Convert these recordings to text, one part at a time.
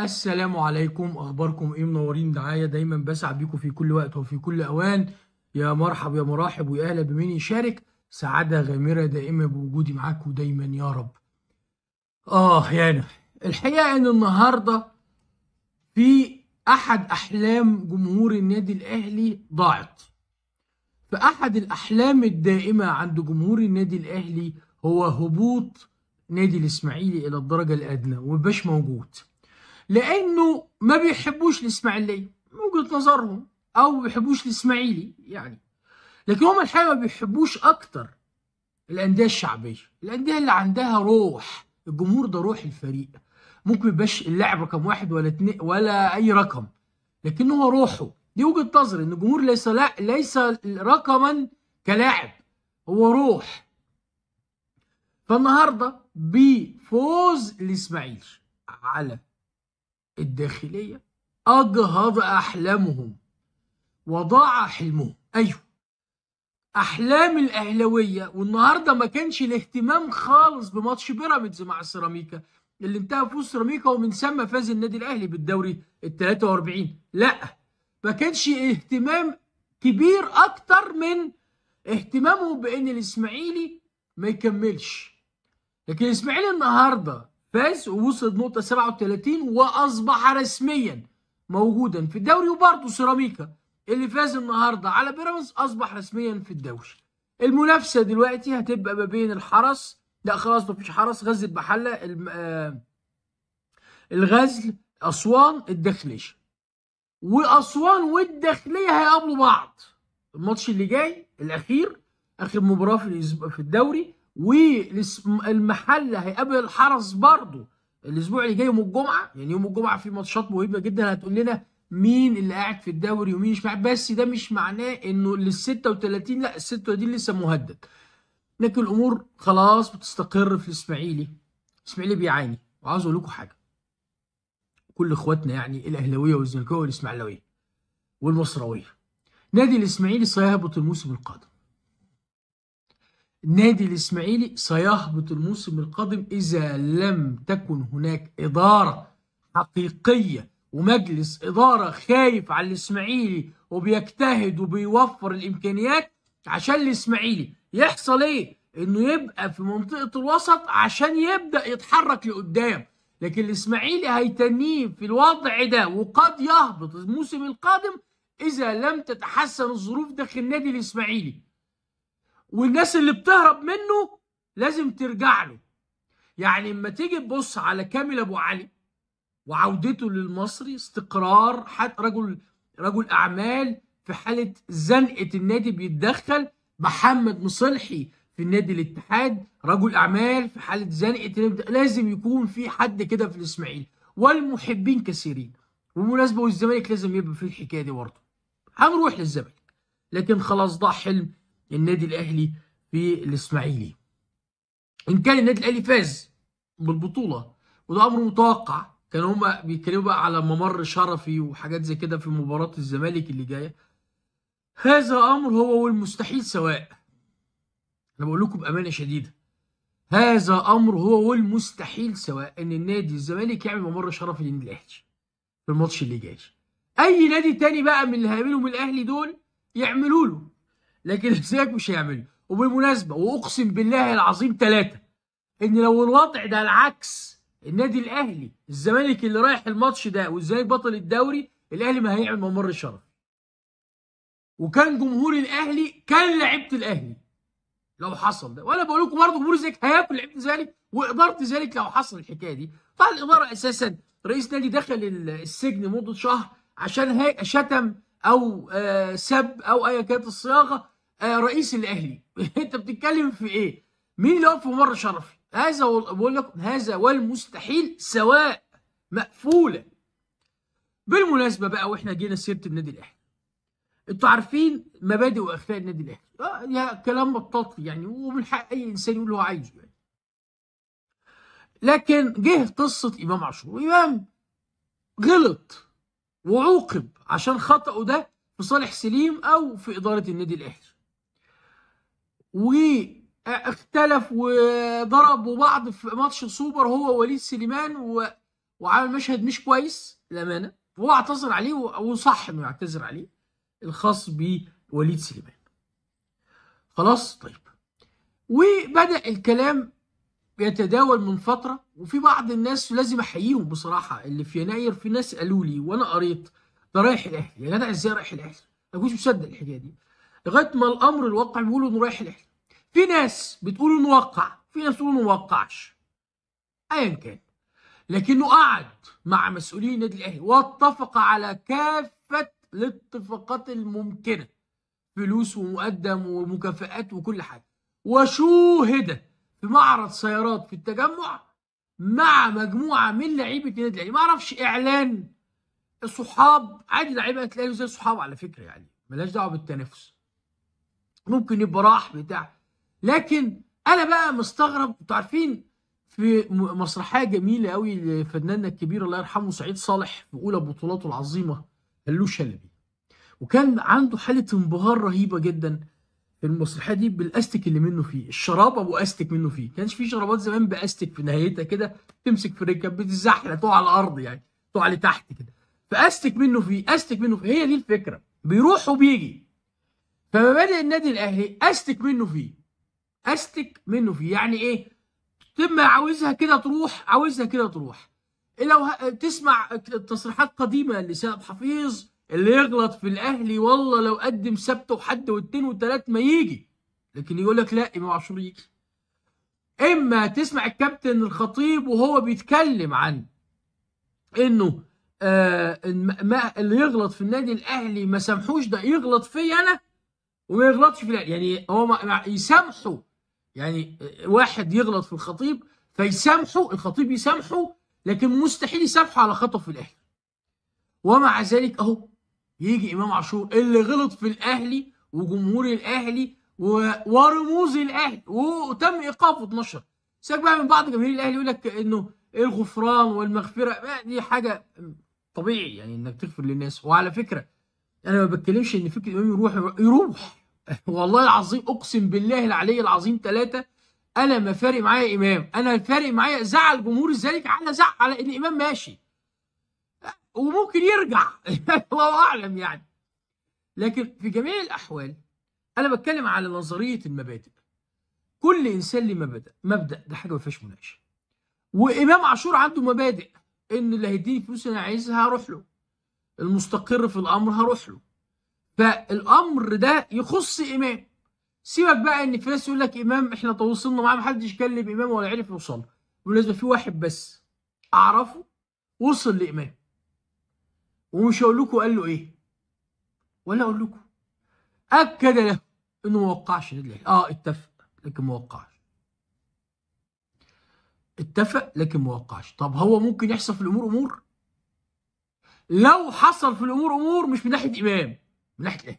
السلام عليكم اخباركم ايه منورين دعايه دايما بسعى بيكم في كل وقت وفي كل اوان يا مرحب يا مرحب ويا اهلا بمين يشارك سعاده غامره دائمه بوجودي معاكم دايما يا رب اه يانا يعني الحقيقه ان النهارده في احد احلام جمهور النادي الاهلي ضاعت فاحد الاحلام الدائمه عند جمهور النادي الاهلي هو هبوط نادي الاسماعيلي الى الدرجه الادنى ومبقاش موجود لانه ما بيحبوش الاسماعيليه من وجهه نظرهم او ما بيحبوش الاسماعيلي يعني لكن هم الحقيقه ما بيحبوش اكتر الانديه الشعبيه الانديه اللي عندها روح الجمهور ده روح الفريق ممكن يبقاش اللاعب رقم واحد ولا اتنين ولا اي رقم لكن هو روحه دي وجهه نظري ان الجمهور ليس لا ليس رقما كلاعب هو روح فالنهارده بفوز الاسماعيلي على الداخلية أجهض أحلامهم وضاع حلمهم أيوه أحلام الأهلاوية والنهاردة ما كانش الاهتمام خالص بماتش بيراميدز مع سيراميكا اللي انتهى فوز سيراميكا ومن ثم فاز النادي الأهلي بالدوري ال 43 لا ما كانش اهتمام كبير أكتر من اهتمامه بأن الإسماعيلي ما يكملش لكن الإسماعيلي النهارده فاز ووصل نقطة 37 وأصبح رسميا موجودا في الدوري وبرضه سيراميكا اللي فاز النهارده على بيراميدز أصبح رسميا في الدوري. المنافسة دلوقتي هتبقى ما بين الحرس لا خلاص مفيش حرس غزل المحلة آه، الغزل أسوان الداخلية وأسوان والداخلية هيقابلوا بعض الماتش اللي جاي الأخير آخر مباراة في الدوري والمحل هيقابل الحرس برضه الاسبوع اللي جاي يوم الجمعه يعني يوم الجمعه في ماتشات مهمه جدا هتقول لنا مين اللي قاعد في الدوري ومين مش بس ده مش معناه انه لل 36 لا ال 36 لسه مهدد لكن الامور خلاص بتستقر في الاسماعيلي الاسماعيلي بيعاني وعاوز اقول لكم حاجه كل اخواتنا يعني الاهلاويه والزملكاويه والاسماعيلاويه والمصراويه نادي الاسماعيلي سيهبط الموسم القادم نادي الاسماعيلي سيهبط الموسم القادم اذا لم تكن هناك اداره حقيقيه ومجلس اداره خايف على الاسماعيلي وبيجتهد وبيوفر الامكانيات عشان الاسماعيلي يحصل ايه؟ انه يبقى في منطقه الوسط عشان يبدا يتحرك لقدام لكن الاسماعيلي هيتنيه في الوضع ده وقد يهبط الموسم القادم اذا لم تتحسن الظروف داخل النادي الاسماعيلي والناس اللي بتهرب منه لازم ترجع له يعني اما تيجي تبص على كامل ابو علي وعودته للمصري استقرار حتى رجل رجل اعمال في حاله زنقه النادي بيتدخل محمد مصلحي في النادي الاتحاد رجل اعمال في حاله زنقه لازم يكون في حد كده في الاسماعيلي والمحبين كثيرين ومناسبة والزمالك لازم يبقى فيه الحكايه دي برضه هنروح للزمالك لكن خلاص ده حلم النادي الاهلي في الاسماعيلي ان كان النادي الاهلي فاز بالبطوله وده امر متوقع كان هما بيتكلموا بقى على ممر شرفي وحاجات زي كده في مباراه الزمالك اللي جايه هذا امر هو والمستحيل سواء انا بقول لكم بامانه شديده هذا امر هو والمستحيل سواء ان النادي الزمالك يعمل ممر شرفي للنادي الاهلي في الماتش اللي جاي اي نادي تاني بقى من اللي هيعملهم الاهلي دول يعملوا له لكن الزيك مش هيعمله وبالمناسبه واقسم بالله العظيم ثلاثه ان لو الوضع ده العكس النادي الاهلي الزمالك اللي رايح الماتش ده والزمالك بطل الدوري الاهلي ما هيعمل ممر شرف وكان جمهور الاهلي كان لعيبه الاهلي لو حصل ده وانا بقول لكم برضه جمهور الزمالك هياكل لعيبه الزمالك واداره الزمالك لو حصل الحكايه دي فالاداره اساسا رئيس نادي دخل السجن مده شهر عشان شتم او آه، سب او ايا كانت الصياغه آه، رئيس الاهلي انت بتتكلم في ايه مين اللي واقف في شرفي هذا بقول لكم هذا والمستحيل سواء مقفوله بالمناسبه بقى واحنا جينا سيره النادي الاهلي انتوا عارفين مبادئ واخفاء النادي الاهلي آه كلام مطاطي يعني ومن حق اي انسان يقول هو عايزه يعني لكن جه قصه امام عاشور امام غلط وعوقب عشان خطأه ده في صالح سليم أو في إدارة النادي الأهلي واختلف وضرب بعض في ماتش السوبر هو وليد سليمان و... وعمل مشهد مش كويس للأمانة وهو اعتذر عليه وصح إنه يعتذر عليه الخاص بوليد سليمان خلاص طيب وبدأ الكلام بيتداول من فتره وفي بعض الناس لازم احييهم بصراحه اللي في يناير في ناس قالوا لي وانا قريت ده رايح الاهلي يا جدع ازاي رايح الاهلي؟ ما كنتش مصدق الحكايه دي لغايه ما الامر الواقع بيقول انه رايح الاهلي في ناس بتقول انه وقع في ناس بتقول انه ما وقعش ايا كان لكنه قعد مع مسؤولين النادي الاهلي واتفق على كافه الاتفاقات الممكنه فلوس ومقدم ومكافئات وكل حاجه وشوهدت في معرض سيارات في التجمع مع مجموعه من لعيبه النادي الاهلي ما اعرفش اعلان صحاب عادي لعيبه الأهلي زي صحاب على فكره يعني ملهاش دعوه بالتنافس ممكن يبقى راح بتاع لكن انا بقى مستغرب انتوا عارفين في مسرحيه جميله قوي لفناننا الكبير الله يرحمه سعيد صالح في اولى بطولاته العظيمه له شلبي وكان عنده حاله انبهار رهيبه جدا المصلحيه دي بالاستك اللي منه فيه الشراب ابو استك منه فيه كانش في شرابات زمان باستك في نهايتها كده تمسك في رجلك بتزحلق تقع على الارض يعني تقع لتحت كده فاستك منه فيه استك منه فيه هي دي الفكره بيروح وبيجي فمبادئ النادي الاهلي استك منه فيه استك منه فيه يعني ايه تم عاوزها كده تروح عاوزها كده تروح إيه لو تسمع تصريحات قديمه لسيد حفيظ اللي يغلط في الاهلي والله لو قدم سبته وحد واتنين وتلات ما يجي لكن يقول لك لا امام عاشور يجي اما تسمع الكابتن الخطيب وهو بيتكلم عن انه آه ما اللي يغلط في النادي الاهلي ما سامحوش ده يغلط فيا انا وما يغلطش في الاهلي يعني هو يسامحه يعني آه، واحد يغلط في الخطيب فيسامحه الخطيب يسامحه لكن مستحيل يسامحه على خطأ في الاهلي ومع ذلك اهو يجي امام عاشور اللي غلط في الاهلي وجمهور الاهلي ورموز الاهلي وتم ايقافه 12 سيبك بقى من بعض جماهير الاهلي يقول لك انه إيه الغفران والمغفره دي حاجه طبيعي يعني انك تغفر للناس وعلى فكره انا ما بتكلمش ان فكره امام يروح يروح والله العظيم اقسم بالله العلي العظيم ثلاثه انا ما فارق معايا امام انا الفارق معايا زعل جمهور الزمالك على زعل على ان امام ماشي وممكن يرجع الله اعلم يعني لكن في جميع الاحوال انا بتكلم على نظريه المبادئ كل انسان ليه مبدا مبدا ده حاجه ما فيهاش مناقشه وامام عاشور عنده مبادئ ان اللي هيديني فلوس انا عايزها هروح له المستقر في الامر هروح له فالامر ده يخص امام سيبك بقى ان في ناس يقول لك امام احنا تواصلنا معاه محدش كلم امام ولا عرف يوصل له في واحد بس اعرفه وصل لامام ومش هقول لكم قال له ايه ولا اقول لكم اكد له انه ما وقعش الاهلي اه اتفق لكن ما وقعش اتفق لكن ما وقعش طب هو ممكن يحصل في الامور امور لو حصل في الامور امور مش من ناحيه امام من ناحيه الاهلي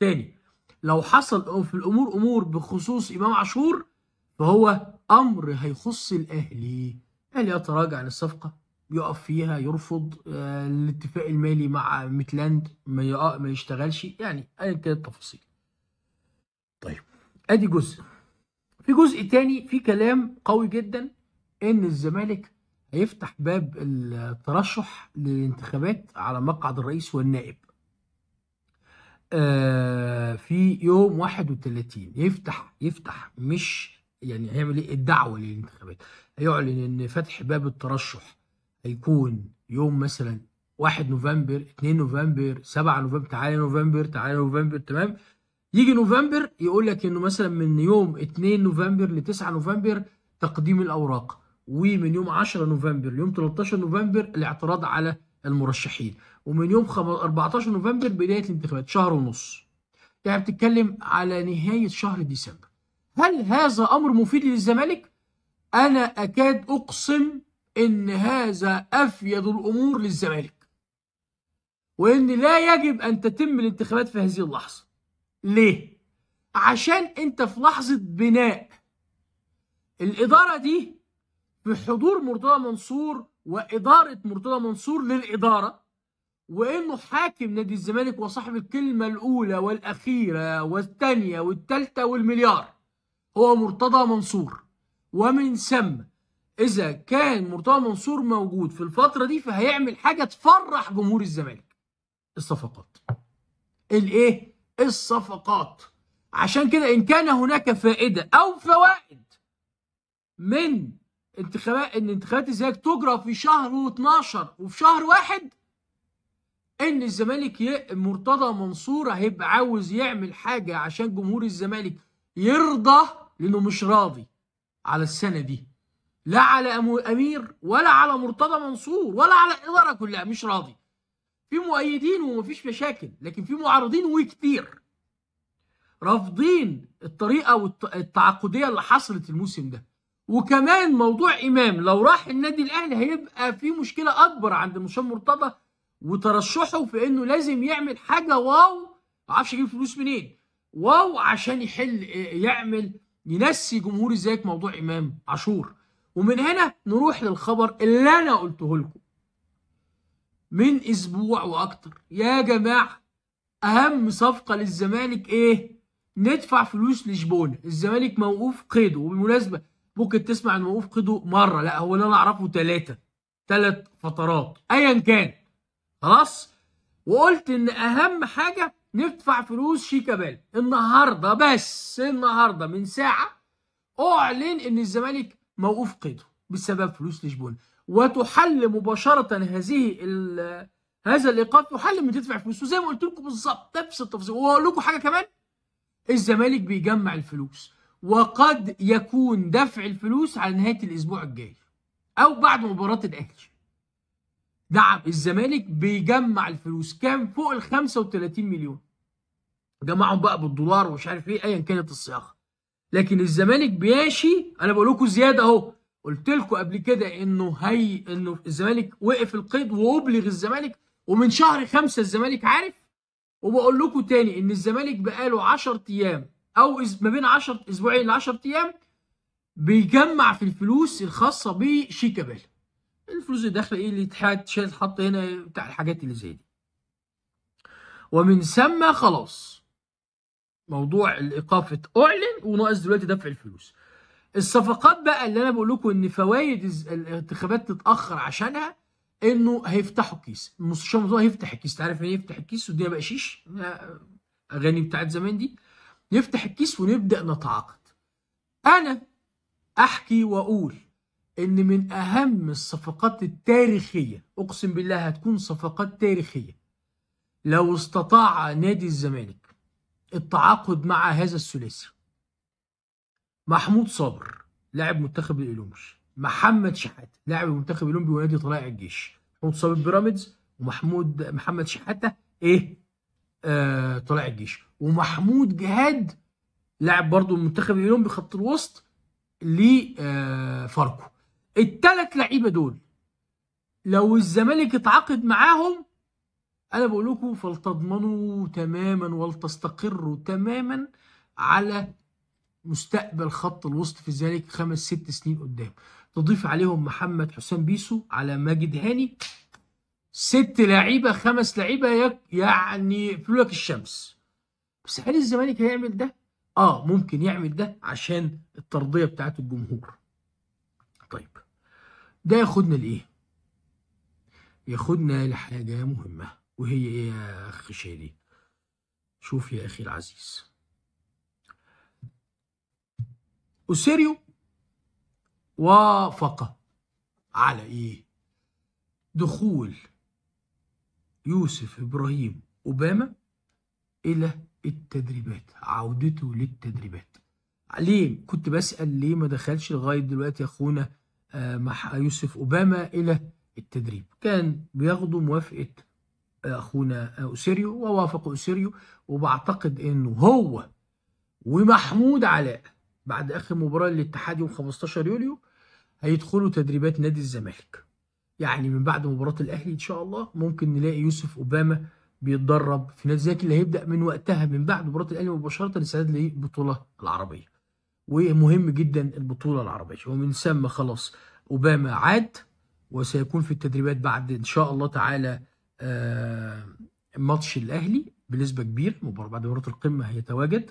تاني لو حصل في الامور امور بخصوص امام عاشور فهو امر هيخص الاهلي الاهلي يتراجع عن الصفقه يقف فيها يرفض آه، الاتفاق المالي مع ميتلاند ما ما يشتغلش يعني ايا كانت التفاصيل طيب ادي جزء في جزء تاني في كلام قوي جدا ان الزمالك هيفتح باب الترشح للانتخابات على مقعد الرئيس والنائب آه، في يوم 31 يفتح يفتح مش يعني هيعمل ايه الدعوه للانتخابات هيعلن ان فتح باب الترشح هيكون يوم مثلا 1 نوفمبر 2 نوفمبر 7 نوفمبر تعالى نوفمبر تعالى نوفمبر تمام يجي نوفمبر يقول لك انه مثلا من يوم 2 نوفمبر ل 9 نوفمبر تقديم الاوراق ومن يوم 10 نوفمبر ليوم 13 نوفمبر الاعتراض على المرشحين ومن يوم 14 نوفمبر بدايه الانتخابات شهر ونص يعني بتتكلم على نهايه شهر ديسمبر هل هذا امر مفيد للزمالك انا اكاد اقسم ان هذا افيد الامور للزمالك وان لا يجب ان تتم الانتخابات في هذه اللحظه ليه عشان انت في لحظه بناء الاداره دي بحضور مرتضى منصور واداره مرتضى منصور للاداره وانه حاكم نادي الزمالك وصاحب الكلمه الاولى والاخيره والثانيه والثالثه والمليار هو مرتضى منصور ومن ثم اذا كان مرتضى منصور موجود في الفتره دي فهيعمل حاجه تفرح جمهور الزمالك الصفقات الايه الصفقات عشان كده ان كان هناك فائده او فوائد من انتخابات ان انتخابات الزمالك تجرى في شهر و12 وفي شهر واحد ان الزمالك ي... مرتضى منصور هيبقى عاوز يعمل حاجه عشان جمهور الزمالك يرضى لانه مش راضي على السنه دي لا على امير ولا على مرتضى منصور ولا على الاداره كلها مش راضي في مؤيدين ومفيش مشاكل لكن في معارضين وكتير رافضين الطريقه التعاقديه اللي حصلت الموسم ده وكمان موضوع امام لو راح النادي الاهلي هيبقى في مشكله اكبر عند مشان مرتضى وترشحه في انه لازم يعمل حاجه واو معرفش يجيب فلوس منين واو عشان يحل يعمل ينسي جمهور ازيك موضوع امام عاشور ومن هنا نروح للخبر اللي انا قلته لكم من اسبوع واكتر يا جماعه اهم صفقه للزمالك ايه ندفع فلوس لشبونه الزمالك موقوف قيده وبالمناسبه ممكن تسمع ان موقوف قيده مره لا هو اللي انا اعرفه ثلاثه ثلاث فترات ايا كان خلاص وقلت ان اهم حاجه ندفع فلوس شيكابالا النهارده بس النهارده من ساعه اعلن ان الزمالك ما أفقدوا بسبب فلوس لشبونة وتحل مباشرة هذه هذا الإيقاف يحل من تدفع فلوس وزي ما قلت لكم بالظبط نفس التفاصيل وأقول لكم حاجة كمان الزمالك بيجمع الفلوس وقد يكون دفع الفلوس على نهاية الأسبوع الجاي أو بعد مباراة الأهلي نعم الزمالك بيجمع الفلوس كام فوق ال 35 مليون جمعهم بقى بالدولار ومش عارف ايه ايا كانت الصياغه لكن الزمالك بيمشي انا بقول لكم زياده اهو قلت لكم قبل كده انه هي انه الزمالك وقف القيد وابلغ الزمالك ومن شهر خمسة الزمالك عارف وبقول لكم تاني ان الزمالك بقاله 10 ايام او ما بين 10 اسبوعين ل 10 ايام بيجمع في الفلوس الخاصه بشيكابالا الفلوس اللي داخله ايه اللي اتحط هنا بتاع الحاجات اللي زي دي ومن ثم خلاص موضوع الايقاف اعلن وناقص دلوقتي دفع الفلوس الصفقات بقى اللي انا بقول لكم ان فوائد الانتخابات تتاخر عشانها انه هيفتحوا كيس المستشار الموضوع هيفتح الكيس تعرف ايه يفتح الكيس والدنيا بقشيش اغاني بتاعت زمان دي نفتح الكيس ونبدا نتعاقد انا احكي واقول ان من اهم الصفقات التاريخيه اقسم بالله هتكون صفقات تاريخيه لو استطاع نادي الزمالك التعاقد مع هذا الثلاثي محمود صابر لاعب منتخب الإلومش محمد شحاته لاعب المنتخب الاولمبي ونادي طلائع الجيش محمود صابر بيراميدز ومحمود محمد شحاته ايه آه طلائع الجيش ومحمود جهاد لاعب برضه المنتخب الاولمبي خط الوسط لفاركو آه الثلاث لعيبه دول لو الزمالك اتعاقد معاهم انا بقول لكم فلتضمنوا تماما ولتستقروا تماما على مستقبل خط الوسط في ذلك خمس ست سنين قدام تضيف عليهم محمد حسام بيسو على ماجد هاني ست لعيبه خمس لعيبه يعني فلوك الشمس بس هل الزمالك هيعمل ده؟ اه ممكن يعمل ده عشان الترضيه بتاعت الجمهور طيب ده ياخدنا لايه؟ ياخدنا لحاجه مهمه وهي ايه يا اخ شادي شوف يا اخي العزيز اوسيريو وافق على ايه دخول يوسف ابراهيم اوباما الى التدريبات عودته للتدريبات ليه كنت بسال ليه ما دخلش لغايه دلوقتي اخونا آه، مع يوسف اوباما الى التدريب كان بياخدوا موافقه اخونا اوسيريو ووافق اوسيريو وبعتقد انه هو ومحمود علاء بعد اخر مباراه للاتحاد يوم 15 يوليو هيدخلوا تدريبات نادي الزمالك يعني من بعد مباراه الاهلي ان شاء الله ممكن نلاقي يوسف اوباما بيتدرب في نادي الزمالك اللي هيبدا من وقتها من بعد مباراه الاهلي مباشره للسداد للبطوله العربيه ومهم جدا البطوله العربيه ومن ثم خلاص اوباما عاد وسيكون في التدريبات بعد ان شاء الله تعالى آه، ماتش الاهلي بنسبه كبيره مباراه بعد مباراه القمه هيتواجد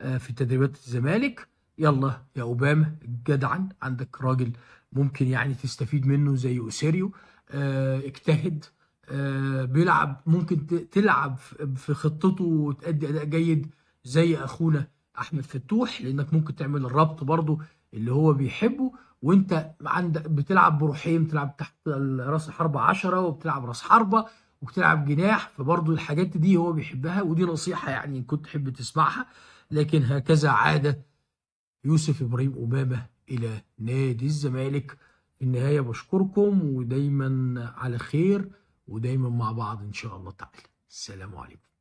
آه، في تدريبات الزمالك يلا يا اوباما جدعا عندك راجل ممكن يعني تستفيد منه زي اوسيريو آه، اجتهد بيلعب ممكن تلعب في خطته وتأدي اداء جيد زي اخونا احمد فتوح لانك ممكن تعمل الربط برضه اللي هو بيحبه وانت عندك بتلعب بروحين بتلعب تحت راس الحربة 10 وبتلعب راس حربة وبتلعب جناح فبرضه الحاجات دي هو بيحبها ودي نصيحة يعني ان كنت تحب تسمعها لكن هكذا عاد يوسف إبراهيم أمامة إلى نادي الزمالك في النهاية بشكركم ودايما على خير ودايما مع بعض إن شاء الله تعالى السلام عليكم